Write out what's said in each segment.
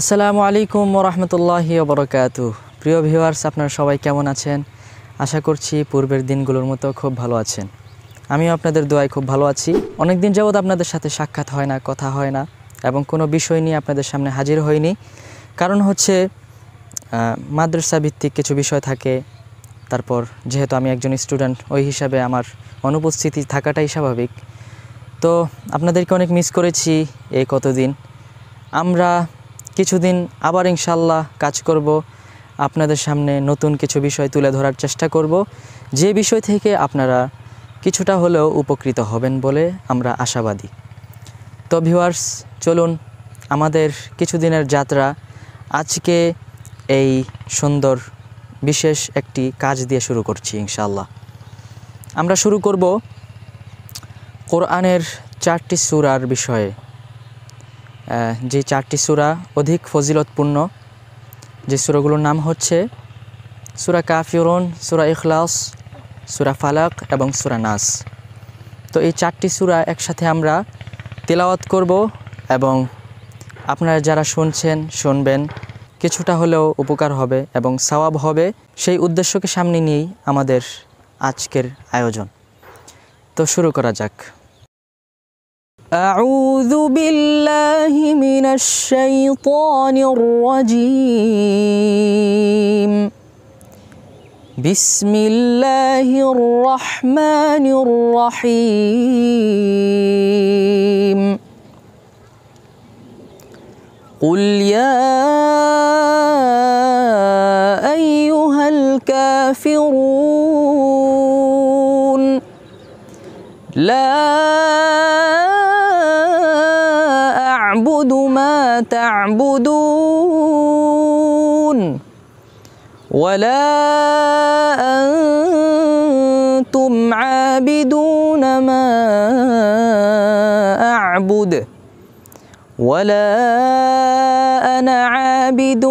আসসালামু আলাইকুম রহমতুল্লাহি বরকাত প্রিয় ভিউয়ার্স আপনারা সবাই কেমন আছেন আশা করছি পূর্বের দিনগুলোর মতো খুব ভালো আছেন আমিও আপনাদের দোয়ায় খুব ভালো আছি অনেক দিন যাবৎ আপনাদের সাথে সাক্ষাৎ হয় না কথা হয় না এবং কোনো বিষয় নিয়ে আপনাদের সামনে হাজির হয়নি কারণ হচ্ছে মাদ্রাসা ভিত্তিক কিছু বিষয় থাকে তারপর যেহেতু আমি একজন স্টুডেন্ট ওই হিসাবে আমার অনুপস্থিতি থাকাটাই স্বাভাবিক তো আপনাদেরকে অনেক মিস করেছি এই কতদিন আমরা কিছুদিন আবার ইনশাল্লাহ কাজ করব আপনাদের সামনে নতুন কিছু বিষয় তুলে ধরার চেষ্টা করব যে বিষয় থেকে আপনারা কিছুটা হলেও উপকৃত হবেন বলে আমরা আশাবাদী তো ভিউয়ার্স চলুন আমাদের কিছুদিনের যাত্রা আজকে এই সুন্দর বিশেষ একটি কাজ দিয়ে শুরু করছি ইনশাল্লাহ আমরা শুরু করব কোরআনের চারটি সুরার বিষয়ে যে চারটি সুরা অধিক ফজিলতপূর্ণ যে সুরাগুলোর নাম হচ্ছে সুরা কাফিউরন সুরা ইখলাস সুরা ফালাক এবং সুরা নাস তো এই চারটি সুরা একসাথে আমরা তেলাওয়াত করব এবং আপনারা যারা শুনছেন শুনবেন কিছুটা হলেও উপকার হবে এবং সওয়াব হবে সেই উদ্দেশ্যকে সামনে নিয়েই আমাদের আজকের আয়োজন তো শুরু করা যাক أعوذ بالله من الشيطان الرجيم بسم الله الرحمن الرحيم قل يا أيها الكافرون لا تعبدون ولا أنتم عابدون ما أعبد ولا أنا عابد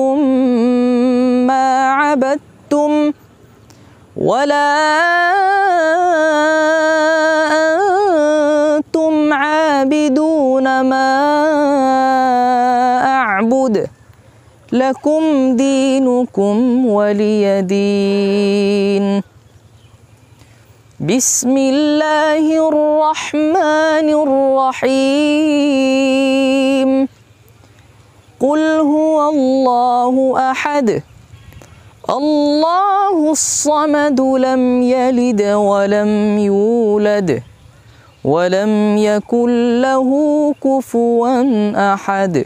ما عبدتم ولا أنتم عابدون ما داود لكم دينكم ولي دين بسم الله الرحمن الرحيم قل هو الله أحد الله الصمد لم يلد ولم يولد ولم يكن له كفوا أحد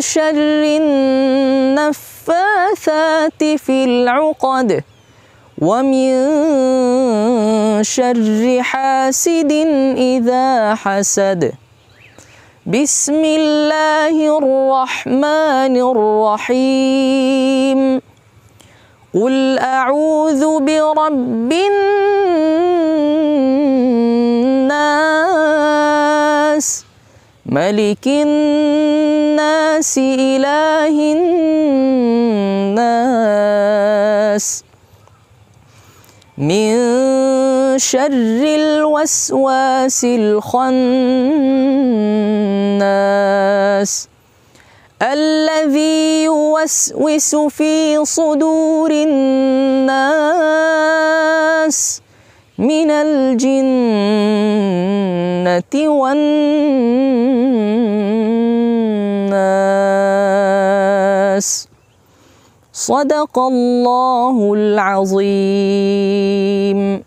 شر النفاثات في العقد ومن شر حاسد إذا حسد بسم الله الرحمن الرحيم قل أعوذ برب الناس ملك الناس إله الناس من شر الوسواس الخناس الذي يوسوس في صدور الناس من الجن والناس صدق الله العظيم